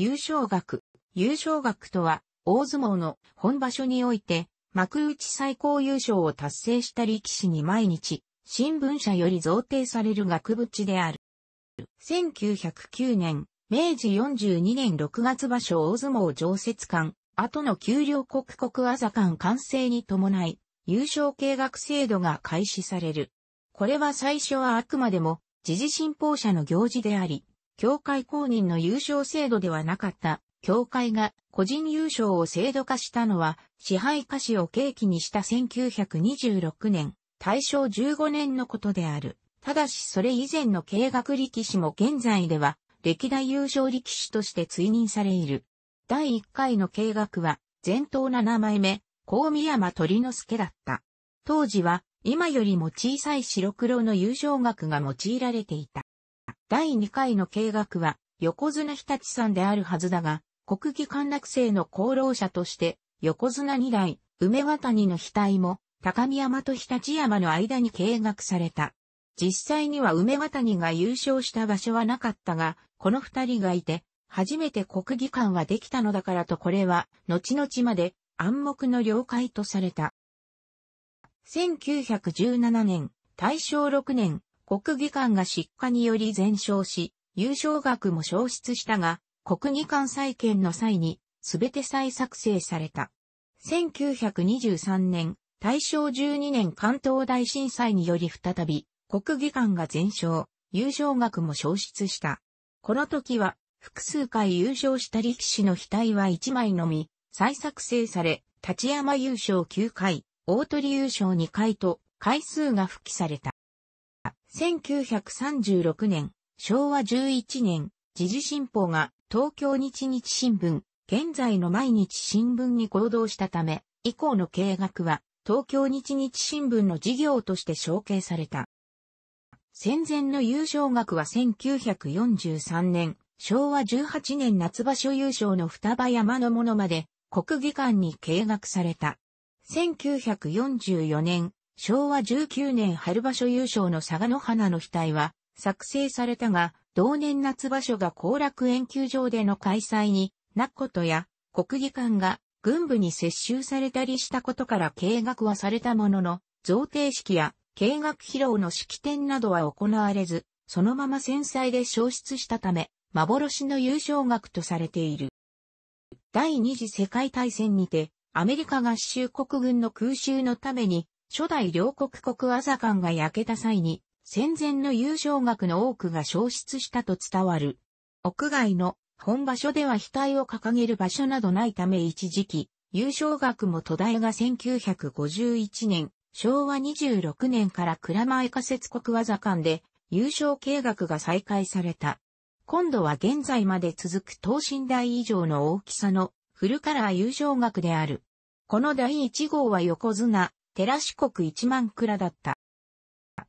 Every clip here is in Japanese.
優勝額。優勝額とは、大相撲の本場所において、幕内最高優勝を達成した力士に毎日、新聞社より贈呈される額縁である。1909年、明治42年6月場所大相撲常設館、後の給料国国朝館完成に伴い、優勝計画制度が開始される。これは最初はあくまでも、時事信奉者の行事であり、協会公認の優勝制度ではなかった、協会が個人優勝を制度化したのは、支配歌詞を契機にした1926年、大正15年のことである。ただしそれ以前の計学力士も現在では、歴代優勝力士として追認されいる。第1回の計学は、前頭7枚目、高宮山鳥之助だった。当時は、今よりも小さい白黒の優勝額が用いられていた。第2回の計画は、横綱日立さんであるはずだが、国技陥落生の功労者として、横綱2代、梅渡の額も、高見山と日立山の間に計画された。実際には梅渡が優勝した場所はなかったが、この二人がいて、初めて国技館はできたのだからとこれは、後々まで暗黙の了解とされた。1917年、大正6年、国技館が失火により全焼し、優勝額も消失したが、国技館再建の際に、すべて再作成された。1923年、大正12年関東大震災により再び、国技館が全焼、優勝額も消失した。この時は、複数回優勝した力士の額は1枚のみ、再作成され、立山優勝9回、大鳥優勝2回と、回数が復帰された。1936年、昭和11年、時事新報が東京日日新聞、現在の毎日新聞に行動したため、以降の計画は東京日日新聞の事業として承継された。戦前の優勝額は1943年、昭和18年夏場所優勝の双葉山のものまで国技館に計画された。1944年、昭和19年春場所優勝の佐賀の花の額は作成されたが、同年夏場所が後楽園球場での開催になっことや、国技館が軍部に接収されたりしたことから計画はされたものの、贈呈式や計画披露の式典などは行われず、そのまま戦災で消失したため、幻の優勝額とされている。第二次世界大戦にて、アメリカ合衆国軍の空襲のために初代両国国朝館が焼けた際に、戦前の優勝額の多くが消失したと伝わる。屋外の本場所では額を掲げる場所などないため一時期、優勝額も途絶えが1951年、昭和26年から蔵前仮設国技館で優勝計画が再開された。今度は現在まで続く等身大以上の大きさのフルカラー優勝額である。この第1号は横綱、テラ四国一万蔵だった。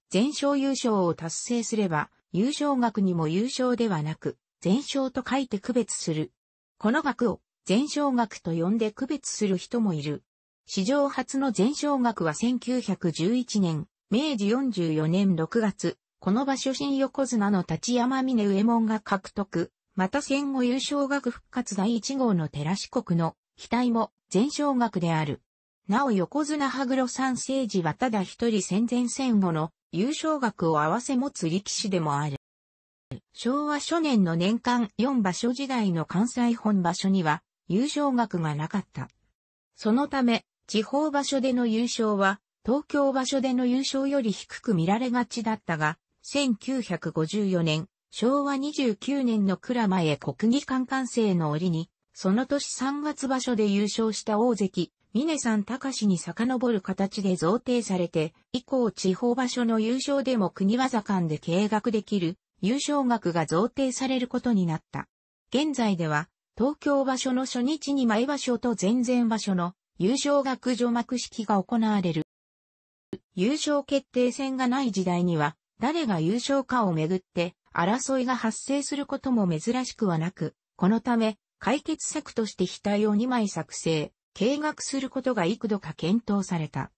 全勝優勝を達成すれば、優勝額にも優勝ではなく、全勝と書いて区別する。この額を全勝額と呼んで区別する人もいる。史上初の全勝額は1911年、明治44年6月、この場所新横綱の立山峰右衛門が獲得、また戦後優勝額復活第1号の寺四国の期待も全勝額である。なお横綱羽黒三世時はただ一人戦前戦後の優勝額を合わせ持つ力士でもある。昭和初年の年間4場所時代の関西本場所には優勝額がなかった。そのため、地方場所での優勝は、東京場所での優勝より低く見られがちだったが、1954年、昭和29年の倉前国技館完成の折に、その年3月場所で優勝した大関、峰さん高しに遡る形で贈呈されて、以降地方場所の優勝でも国技館で計画できる優勝額が贈呈されることになった。現在では、東京場所の初日に前場所と前々場所の優勝額除幕式が行われる。優勝決定戦がない時代には、誰が優勝かをめぐって争いが発生することも珍しくはなく、このため解決策として額を2枚作成。計画することが幾度か検討された。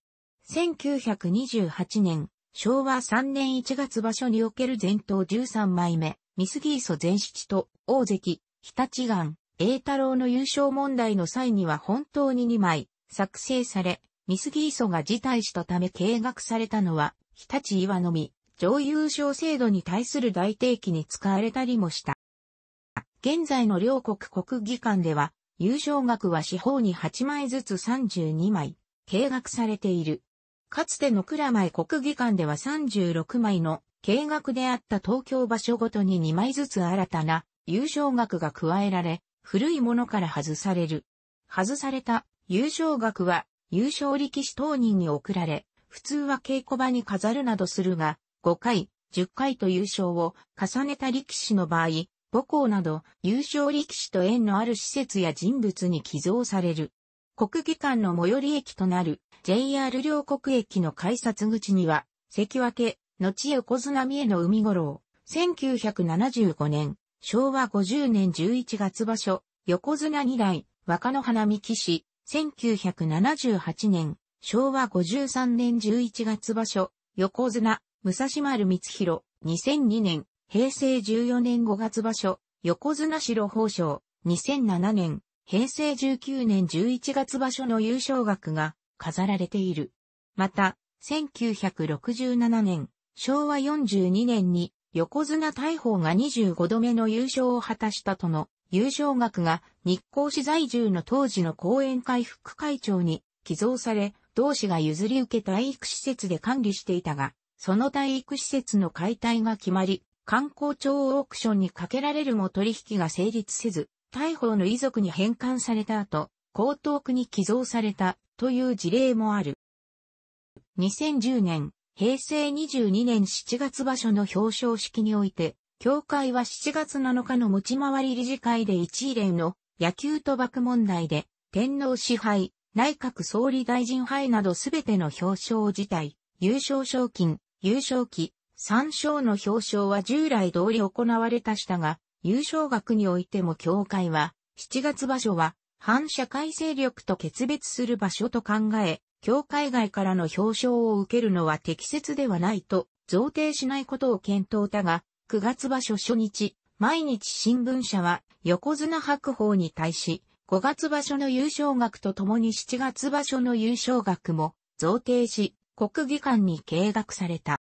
1928年、昭和3年1月場所における前頭13枚目、ミスギーソ前七と大関、日立岩、栄太郎の優勝問題の際には本当に2枚作成され、ミスギーソが辞退したため計画されたのは、日立岩のみ、上優勝制度に対する大定期に使われたりもした。現在の両国国技館では、優勝額は四方に8枚ずつ32枚、計額されている。かつての蔵前国技館では36枚の計額であった東京場所ごとに2枚ずつ新たな優勝額が加えられ、古いものから外される。外された優勝額は優勝力士当人に送られ、普通は稽古場に飾るなどするが、5回、10回と優勝を重ねた力士の場合、母校など優勝力士と縁のある施設や人物に寄贈される。国技館の最寄り駅となる JR 両国駅の改札口には、関脇、後横綱三重の海五郎、1975年、昭和50年11月場所、横綱二代、若野花見騎士、1978年、昭和53年11月場所、横綱、武蔵丸光弘、2002年、平成14年5月場所、横綱白宝賞、2007年、平成19年11月場所の優勝額が飾られている。また、1967年、昭和42年に横綱大砲が25度目の優勝を果たしたとの優勝額が日光市在住の当時の後援会副会長に寄贈され、同市が譲り受け体育施設で管理していたが、その体育施設の解体が決まり、観光庁オークションにかけられるも取引が成立せず、大砲の遺族に返還された後、江東区に寄贈されたという事例もある。2010年、平成22年7月場所の表彰式において、協会は7月7日の持ち回り理事会で一連の野球賭博問題で、天皇支配、内閣総理大臣杯などすべての表彰を辞退、優勝賞金、優勝期、3勝の表彰は従来通り行われたしたが、優勝額においても協会は、7月場所は、反社会勢力と決別する場所と考え、協会外からの表彰を受けるのは適切ではないと、贈呈しないことを検討だが、9月場所初日、毎日新聞社は横綱白鵬に対し、5月場所の優勝額とともに7月場所の優勝額も贈呈し、国技館に計画された。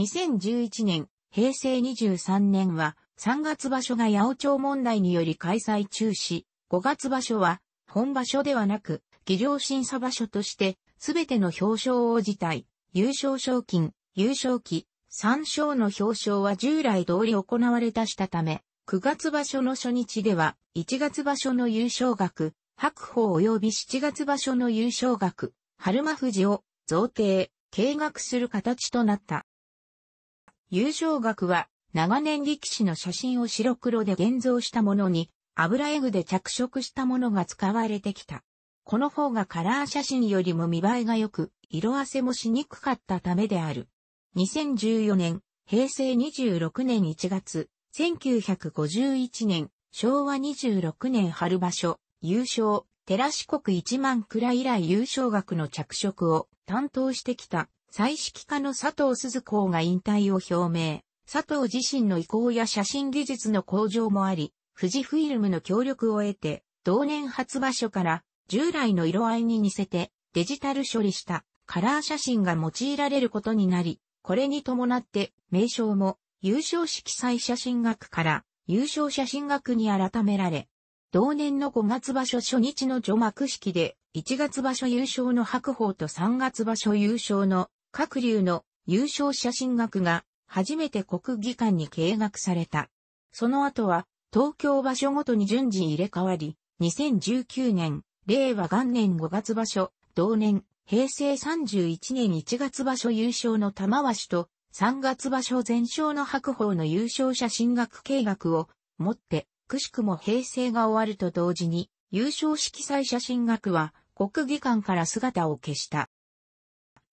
2011年、平成23年は、3月場所が八百長問題により開催中止、5月場所は、本場所ではなく、技量審査場所として、すべての表彰を辞退、優勝賞金、優勝期、3勝の表彰は従来通り行われたしたため、9月場所の初日では、1月場所の優勝額、白鵬及び7月場所の優勝額、春馬富士を贈呈、計額する形となった。優勝額は、長年力士の写真を白黒で現像したものに、油絵具で着色したものが使われてきた。この方がカラー写真よりも見栄えが良く、色あせもしにくかったためである。2014年、平成26年1月、1951年、昭和26年春場所、優勝、寺四国一万倉以来優勝額の着色を担当してきた彩色化の佐藤鈴子が引退を表明、佐藤自身の意向や写真技術の向上もあり、富士フィルムの協力を得て、同年発場所から従来の色合いに似せてデジタル処理したカラー写真が用いられることになり、これに伴って名称も優勝色彩写真学から優勝写真学に改められ、同年の5月場所初日の除幕式で1月場所優勝の白鵬と3月場所優勝の各流の優勝者進学が初めて国技館に計画された。その後は東京場所ごとに順次入れ替わり、2019年、令和元年5月場所、同年、平成31年1月場所優勝の玉鷲と、3月場所全勝の白鵬の優勝者進学計画をもって、くしくも平成が終わると同時に、優勝式祭写真学は国技館から姿を消した。